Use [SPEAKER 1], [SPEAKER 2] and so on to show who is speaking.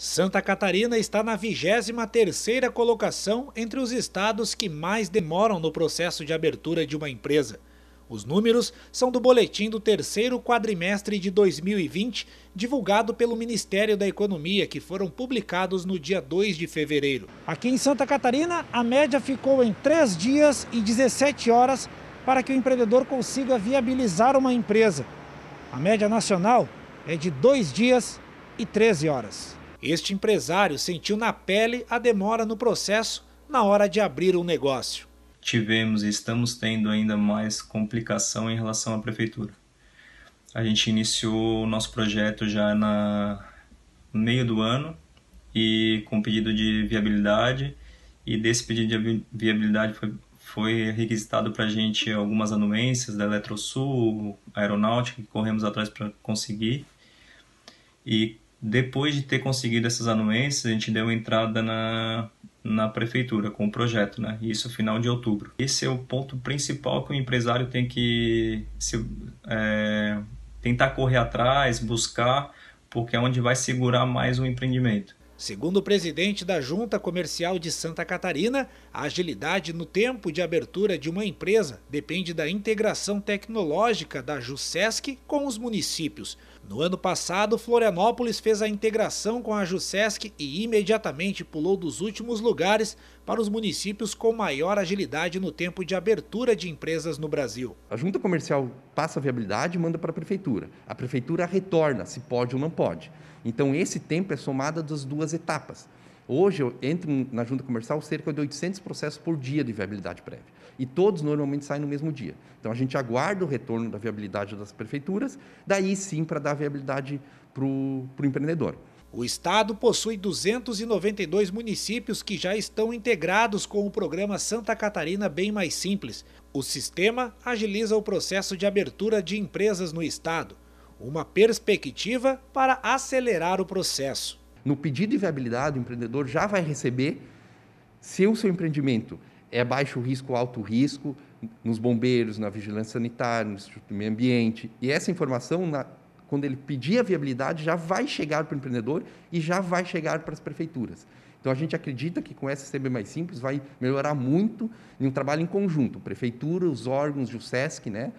[SPEAKER 1] Santa Catarina está na 23ª colocação entre os estados que mais demoram no processo de abertura de uma empresa. Os números são do boletim do terceiro quadrimestre de 2020, divulgado pelo Ministério da Economia, que foram publicados no dia 2 de fevereiro. Aqui em Santa Catarina, a média ficou em 3 dias e 17 horas para que o empreendedor consiga viabilizar uma empresa. A média nacional é de 2 dias e 13 horas. Este empresário sentiu na pele a demora no processo na hora de abrir um negócio.
[SPEAKER 2] Tivemos e estamos tendo ainda mais complicação em relação à prefeitura. A gente iniciou o nosso projeto já na, no meio do ano e com pedido de viabilidade e desse pedido de viabilidade foi, foi requisitado para a gente algumas anuências da Eletrosul, aeronáutica, que corremos atrás para conseguir. E depois de ter conseguido essas anuências, a gente deu entrada na, na prefeitura com o projeto, né? Isso final de outubro. Esse é o ponto principal que o empresário tem que se, é, tentar correr atrás, buscar, porque é onde vai segurar mais o empreendimento.
[SPEAKER 1] Segundo o presidente da Junta Comercial de Santa Catarina, a agilidade no tempo de abertura de uma empresa depende da integração tecnológica da JUSESC com os municípios. No ano passado, Florianópolis fez a integração com a JUSESC e imediatamente pulou dos últimos lugares para os municípios com maior
[SPEAKER 3] agilidade no tempo de abertura de empresas no Brasil. A junta comercial passa a viabilidade e manda para a prefeitura. A prefeitura retorna se pode ou não pode. Então, esse tempo é somado das duas etapas. Hoje, eu entro na junta comercial cerca de 800 processos por dia de viabilidade prévia. E todos normalmente saem no mesmo dia. Então, a gente aguarda o retorno da viabilidade das prefeituras, daí sim para dar viabilidade para o empreendedor. O estado
[SPEAKER 1] possui 292 municípios que já estão integrados com o programa Santa Catarina Bem Mais Simples. O sistema agiliza o processo de abertura de empresas no estado, uma perspectiva para acelerar o processo. No
[SPEAKER 3] pedido de viabilidade, o empreendedor já vai receber se o seu empreendimento é baixo risco, ou alto risco, nos bombeiros, na vigilância sanitária, no Instituto do Meio Ambiente. E essa informação, na, quando ele pedir a viabilidade, já vai chegar para o empreendedor e já vai chegar para as prefeituras. Então, a gente acredita que com essa CB mais simples vai melhorar muito em um trabalho em conjunto, prefeitura, os órgãos, do SESC, né?